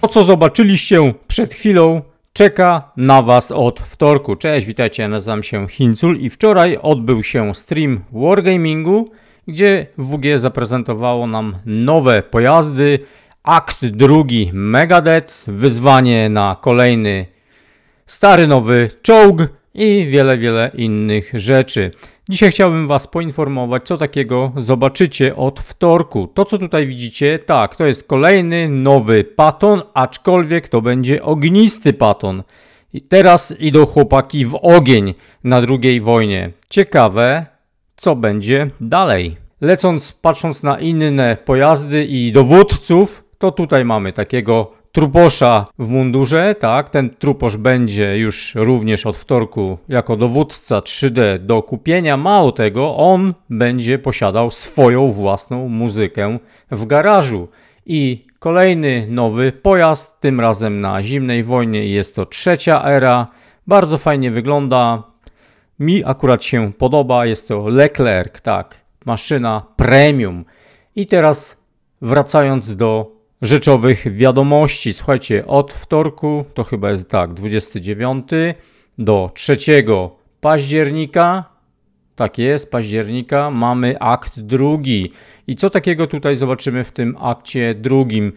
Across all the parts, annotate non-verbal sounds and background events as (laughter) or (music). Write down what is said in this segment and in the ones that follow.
To, co zobaczyliście przed chwilą, czeka na Was od wtorku. Cześć, witajcie, nazywam się Hincul i wczoraj odbył się stream Wargamingu, gdzie WG zaprezentowało nam nowe pojazdy. Akt drugi Megadeth, wyzwanie na kolejny stary nowy czołg i wiele, wiele innych rzeczy. Dzisiaj chciałbym Was poinformować, co takiego zobaczycie od wtorku. To, co tutaj widzicie, tak, to jest kolejny nowy paton, aczkolwiek to będzie ognisty paton. I teraz idą chłopaki w ogień na drugiej wojnie. Ciekawe, co będzie dalej. Lecąc, patrząc na inne pojazdy i dowódców, to tutaj mamy takiego trubosza w mundurze, tak? Ten truposz będzie już również od wtorku jako dowódca 3D do kupienia. Mało tego, on będzie posiadał swoją własną muzykę w garażu. I kolejny nowy pojazd, tym razem na zimnej wojnie, jest to trzecia era. Bardzo fajnie wygląda. Mi akurat się podoba. Jest to Leclerc, tak, maszyna premium. I teraz wracając do rzeczowych wiadomości. Słuchajcie, od wtorku, to chyba jest tak, 29 do 3 października, tak jest, października, mamy akt drugi. I co takiego tutaj zobaczymy w tym akcie drugim?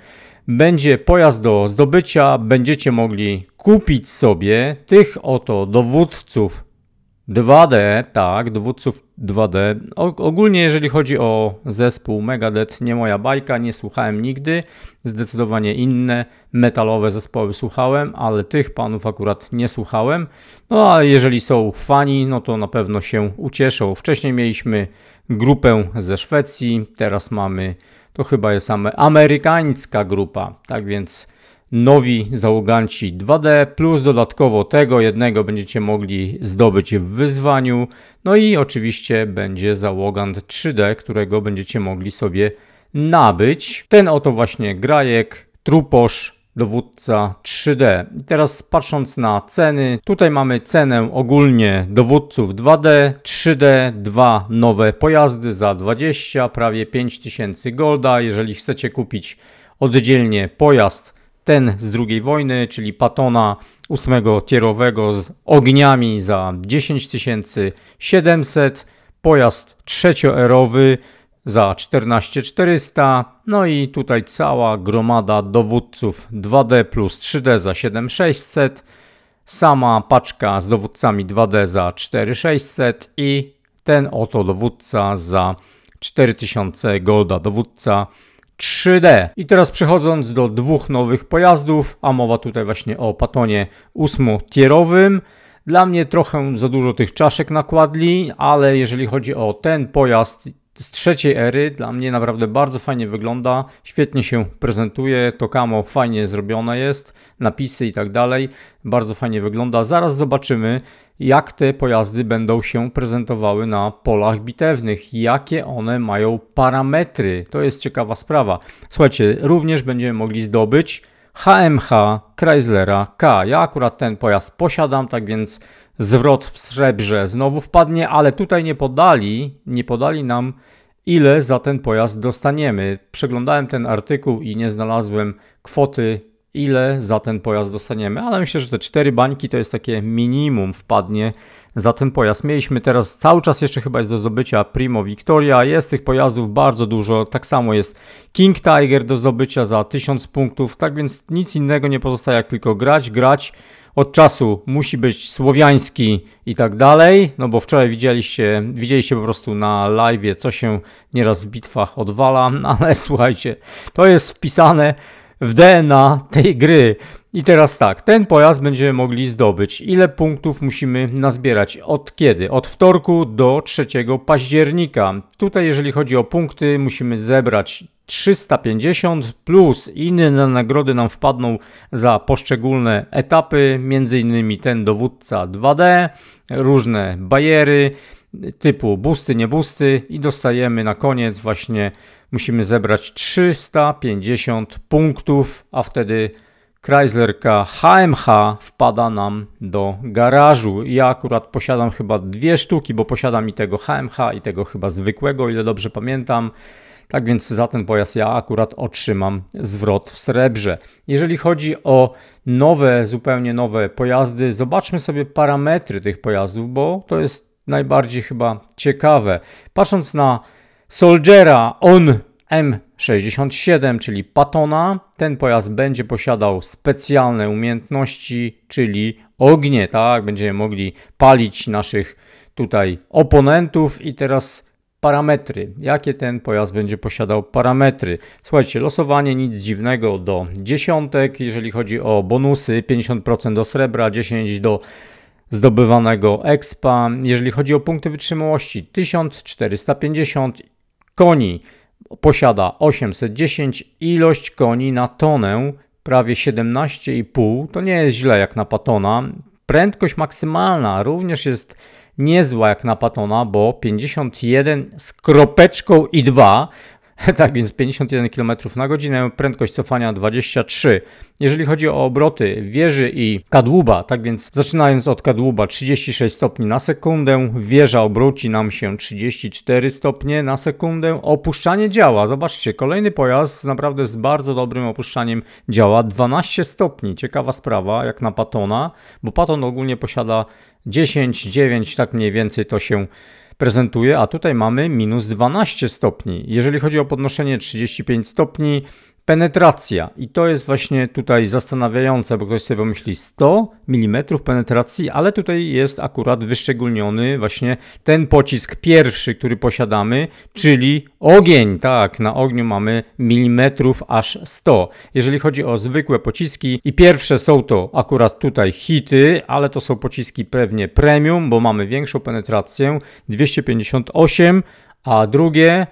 Będzie pojazd do zdobycia, będziecie mogli kupić sobie tych oto dowódców 2D, tak, dowódców 2D. ogólnie jeżeli chodzi o zespół Megadeth, nie moja bajka, nie słuchałem nigdy. Zdecydowanie inne metalowe zespoły słuchałem, ale tych panów akurat nie słuchałem. No a jeżeli są fani, no to na pewno się ucieszą. Wcześniej mieliśmy grupę ze Szwecji, teraz mamy, to chyba jest same amerykańska grupa. Tak więc nowi załoganci 2D, plus dodatkowo tego jednego będziecie mogli zdobyć w wyzwaniu. No i oczywiście będzie załogant 3D, którego będziecie mogli sobie nabyć. Ten oto właśnie grajek, truposz, dowódca 3D. I teraz patrząc na ceny, tutaj mamy cenę ogólnie dowódców 2D, 3D, dwa nowe pojazdy za 20, prawie 5000 golda. Jeżeli chcecie kupić oddzielnie pojazd, ten z drugiej wojny, czyli Patona ósmego tierowego z ogniami za 10700, 700, pojazd trzecioerowy za 14400, no i tutaj cała gromada dowódców 2D plus 3D za 7600, sama paczka z dowódcami 2D za 4600 i ten oto dowódca za 4000 golda, dowódca 3D. I teraz przechodząc do dwóch nowych pojazdów, a mowa tutaj właśnie o patonie 8-tierowym. Dla mnie trochę za dużo tych czaszek nakładli, ale jeżeli chodzi o ten pojazd, z trzeciej ery dla mnie naprawdę bardzo fajnie wygląda, świetnie się prezentuje, to kamo fajnie zrobione jest, napisy i tak dalej, bardzo fajnie wygląda. Zaraz zobaczymy jak te pojazdy będą się prezentowały na polach bitewnych, jakie one mają parametry. To jest ciekawa sprawa. Słuchajcie, również będziemy mogli zdobyć HMH Chryslera K. Ja akurat ten pojazd posiadam, tak więc zwrot w srebrze znowu wpadnie, ale tutaj nie podali, nie podali nam ile za ten pojazd dostaniemy. Przeglądałem ten artykuł i nie znalazłem kwoty ile za ten pojazd dostaniemy, ale myślę, że te cztery bańki to jest takie minimum wpadnie za ten pojazd. Mieliśmy teraz cały czas jeszcze chyba jest do zdobycia Primo Victoria, jest tych pojazdów bardzo dużo, tak samo jest King Tiger do zdobycia za 1000 punktów, tak więc nic innego nie pozostaje jak tylko grać, grać. Od czasu musi być słowiański i tak dalej, no bo wczoraj widzieliście, widzieliście po prostu na live, co się nieraz w bitwach odwala, (laughs) ale słuchajcie, to jest wpisane w DNA tej gry. I teraz tak, ten pojazd będziemy mogli zdobyć. Ile punktów musimy nazbierać? Od kiedy? Od wtorku do 3 października. Tutaj, jeżeli chodzi o punkty, musimy zebrać 350 plus inne nagrody nam wpadną za poszczególne etapy, między innymi ten dowódca 2D, różne bariery, typu busty, nie busty i dostajemy na koniec właśnie musimy zebrać 350 punktów, a wtedy Chryslerka HMH wpada nam do garażu. Ja akurat posiadam chyba dwie sztuki, bo posiadam i tego HMH i tego chyba zwykłego, ile dobrze pamiętam. Tak więc za ten pojazd ja akurat otrzymam zwrot w srebrze. Jeżeli chodzi o nowe, zupełnie nowe pojazdy, zobaczmy sobie parametry tych pojazdów, bo to jest najbardziej chyba ciekawe. Patrząc na Soldiera On M67, czyli Patona, ten pojazd będzie posiadał specjalne umiejętności, czyli ognie, tak? Będziemy mogli palić naszych tutaj oponentów i teraz parametry. Jakie ten pojazd będzie posiadał parametry? Słuchajcie, losowanie nic dziwnego do dziesiątek, jeżeli chodzi o bonusy, 50% do srebra, 10 do zdobywanego expa. Jeżeli chodzi o punkty wytrzymałości, 1450 koni posiada 810, ilość koni na tonę prawie 17,5, to nie jest źle jak na Patona. Prędkość maksymalna również jest niezła jak na Patona, bo 51 z kropeczką i 2, (laughs) Tak więc 51 km na godzinę, prędkość cofania 23. Jeżeli chodzi o obroty wieży i kadłuba, tak więc zaczynając od kadłuba 36 stopni na sekundę, wieża obróci nam się 34 stopnie na sekundę. Opuszczanie działa, zobaczcie, kolejny pojazd naprawdę z bardzo dobrym opuszczaniem działa 12 stopni. Ciekawa sprawa, jak na Patona, bo Paton ogólnie posiada 10, 9, tak mniej więcej to się prezentuje, a tutaj mamy minus 12 stopni. Jeżeli chodzi o podnoszenie 35 stopni, Penetracja. I to jest właśnie tutaj zastanawiające, bo ktoś sobie pomyśli 100 mm penetracji, ale tutaj jest akurat wyszczególniony właśnie ten pocisk pierwszy, który posiadamy, czyli ogień. Tak, na ogniu mamy milimetrów aż 100. Jeżeli chodzi o zwykłe pociski i pierwsze są to akurat tutaj hity, ale to są pociski pewnie premium, bo mamy większą penetrację 258, a drugie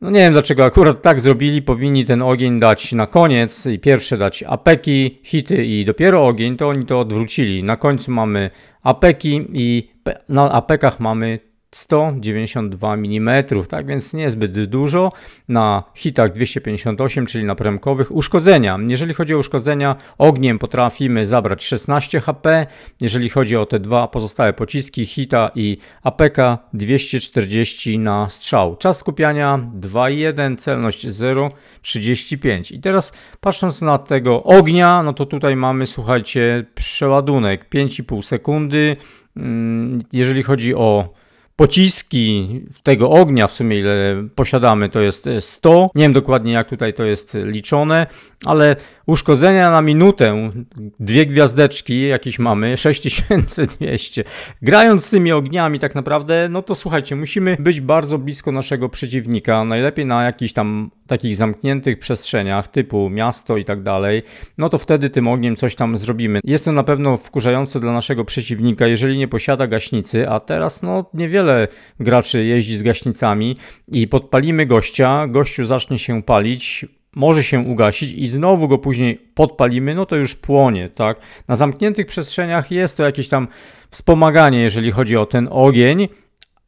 no nie wiem dlaczego akurat tak zrobili, powinni ten ogień dać na koniec i pierwsze dać apeki, hity i dopiero ogień, to oni to odwrócili. Na końcu mamy apeki i na apekach mamy 192 mm, tak więc niezbyt dużo na hitach 258, czyli na premkowych. Uszkodzenia. Jeżeli chodzi o uszkodzenia, ogniem potrafimy zabrać 16 HP. Jeżeli chodzi o te dwa pozostałe pociski, hita i APK 240 na strzał. Czas skupiania 2,1, celność 0,35. I teraz patrząc na tego ognia, no to tutaj mamy, słuchajcie, przeładunek 5,5 sekundy. Mm, jeżeli chodzi o pociski tego ognia w sumie ile posiadamy to jest 100. E, Nie wiem dokładnie jak tutaj to jest liczone, ale uszkodzenia na minutę, dwie gwiazdeczki jakieś mamy, 6200. (laughs) Grając z tymi ogniami tak naprawdę, no to słuchajcie, musimy być bardzo blisko naszego przeciwnika, najlepiej na jakiś tam takich zamkniętych przestrzeniach typu miasto i tak dalej, no to wtedy tym ogniem coś tam zrobimy. Jest to na pewno wkurzające dla naszego przeciwnika, jeżeli nie posiada gaśnicy, a teraz no niewiele graczy jeździ z gaśnicami i podpalimy gościa, gościu zacznie się palić, może się ugasić i znowu go później podpalimy, no to już płonie, tak? Na zamkniętych przestrzeniach jest to jakieś tam wspomaganie, jeżeli chodzi o ten ogień,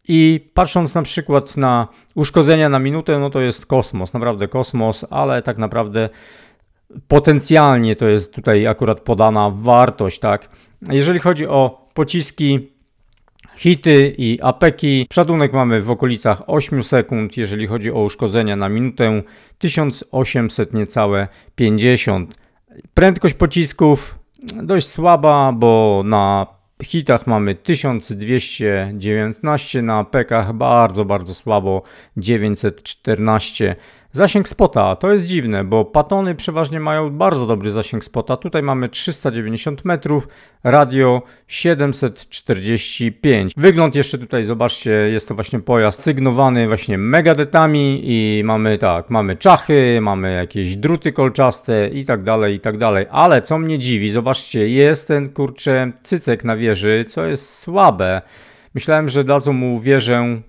i patrząc na przykład na uszkodzenia na minutę, no to jest kosmos, naprawdę kosmos, ale tak naprawdę potencjalnie to jest tutaj akurat podana wartość, tak? Jeżeli chodzi o pociski, hity i apeki, szacunek mamy w okolicach 8 sekund, jeżeli chodzi o uszkodzenia na minutę 1800 niecałe 50. Prędkość pocisków dość słaba, bo na hitach mamy 1219, na pekach bardzo, bardzo słabo 914. Zasięg spota to jest dziwne, bo patony przeważnie mają bardzo dobry zasięg spota. Tutaj mamy 390 metrów, radio 745. Wygląd jeszcze tutaj zobaczcie, jest to właśnie pojazd sygnowany właśnie megadetami i mamy tak, mamy czachy, mamy jakieś druty kolczaste i tak dalej, i tak dalej. Ale co mnie dziwi, zobaczcie, jest ten kurczę cycek na wieży, co jest słabe. Myślałem, że dadzą mu wieżę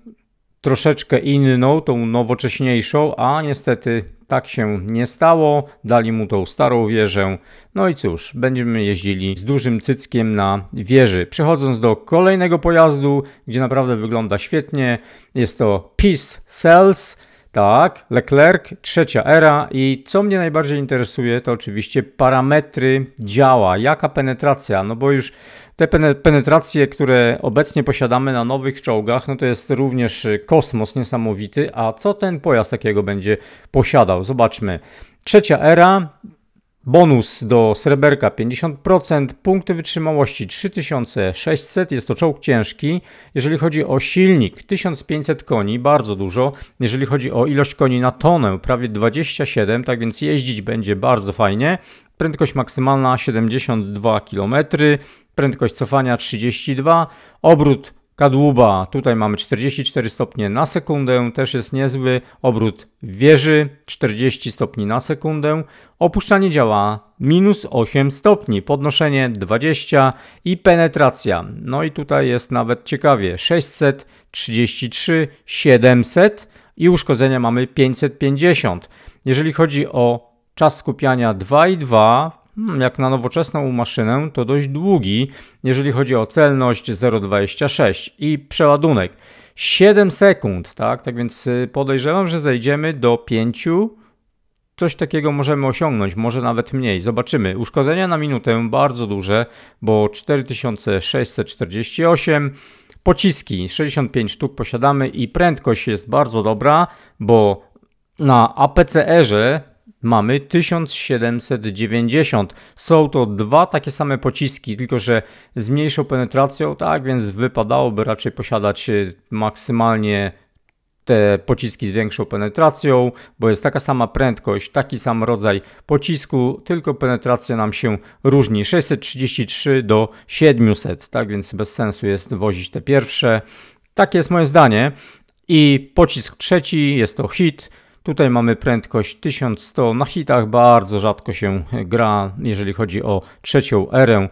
troszeczkę inną, tą nowocześniejszą, a niestety tak się nie stało. Dali mu tą starą wieżę. No i cóż, będziemy jeździli z dużym cyckiem na wieży. Przechodząc do kolejnego pojazdu, gdzie naprawdę wygląda świetnie, jest to Peace Cells. Tak, Leclerc, trzecia era i co mnie najbardziej interesuje, to oczywiście parametry działa, jaka penetracja, no bo już te penetracje, które obecnie posiadamy na nowych czołgach, no to jest również kosmos niesamowity, a co ten pojazd takiego będzie posiadał? Zobaczmy. Trzecia era, Bonus do sreberka 50%, punkty wytrzymałości 3600, jest to czołg ciężki. Jeżeli chodzi o silnik 1500 koni, bardzo dużo. Jeżeli chodzi o ilość koni na tonę, prawie 27, tak więc jeździć będzie bardzo fajnie. Prędkość maksymalna 72 km, prędkość cofania 32, obrót kadłuba. Tutaj mamy 44 stopnie na sekundę, też jest niezły. Obrót wieży 40 stopni na sekundę. Opuszczanie działa minus 8 stopni, podnoszenie 20 i penetracja. No i tutaj jest nawet ciekawie 633, 700 i uszkodzenia mamy 550. Jeżeli chodzi o czas skupiania 2 i 2. Hmm, jak na nowoczesną maszynę, to dość długi, jeżeli chodzi o celność 0,26 i przeładunek 7 sekund, tak? Tak więc y, podejrzewam, że zejdziemy do 5 coś takiego możemy osiągnąć, może nawet mniej. Zobaczymy. Uszkodzenia na minutę bardzo duże, bo 4648 pociski 65 sztuk posiadamy i prędkość jest bardzo dobra, bo na APCR-ze mamy 1790. Są to dwa takie same pociski, tylko że z mniejszą penetracją, tak więc wypadałoby raczej posiadać y, maksymalnie te pociski z większą penetracją, bo jest taka sama prędkość, taki sam rodzaj pocisku, tylko penetracja nam się różni 633 do 700, tak więc bez sensu jest wozić te pierwsze. Takie jest moje zdanie. I pocisk trzeci jest to hit Tutaj mamy prędkość 1100. Na hitach bardzo rzadko się gra, jeżeli chodzi o trzecią erę.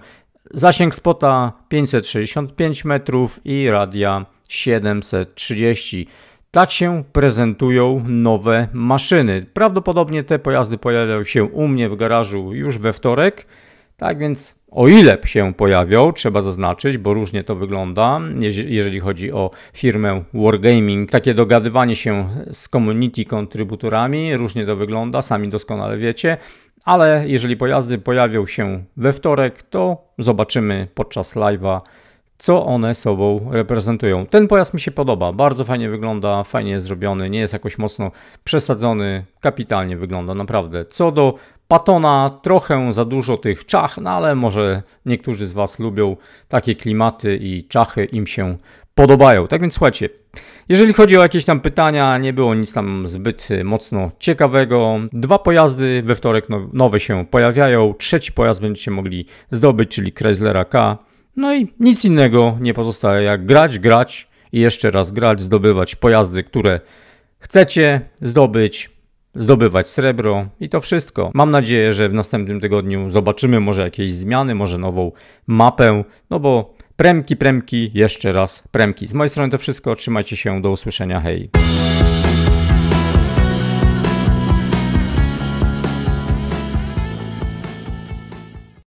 Zasięg spota 565 metrów i radia 730. Tak się prezentują nowe maszyny. Prawdopodobnie te pojazdy pojawią się u mnie w garażu już we wtorek. Tak więc o ile się pojawią, trzeba zaznaczyć, bo różnie to wygląda, jeżeli chodzi o firmę Wargaming. Takie dogadywanie się z community kontrybutorami, różnie to wygląda, sami doskonale wiecie, ale jeżeli pojazdy pojawią się we wtorek, to zobaczymy podczas live'a, co one sobą reprezentują. Ten pojazd mi się podoba, bardzo fajnie wygląda, fajnie jest zrobiony, nie jest jakoś mocno przesadzony, kapitalnie wygląda naprawdę. Co do Patona trochę za dużo tych czach, no ale może niektórzy z Was lubią takie klimaty i czachy im się podobają. Tak więc słuchajcie, jeżeli chodzi o jakieś tam pytania, nie było nic tam zbyt mocno ciekawego. Dwa pojazdy we wtorek nowe się pojawiają, trzeci pojazd będziecie mogli zdobyć, czyli Chryslera K. No i nic innego nie pozostaje jak grać, grać i jeszcze raz grać, zdobywać pojazdy, które chcecie zdobyć zdobywać srebro i to wszystko. Mam nadzieję, że w następnym tygodniu zobaczymy może jakieś zmiany, może nową mapę, no bo premki, premki, jeszcze raz premki. Z mojej strony to wszystko, trzymajcie się, do usłyszenia, hej!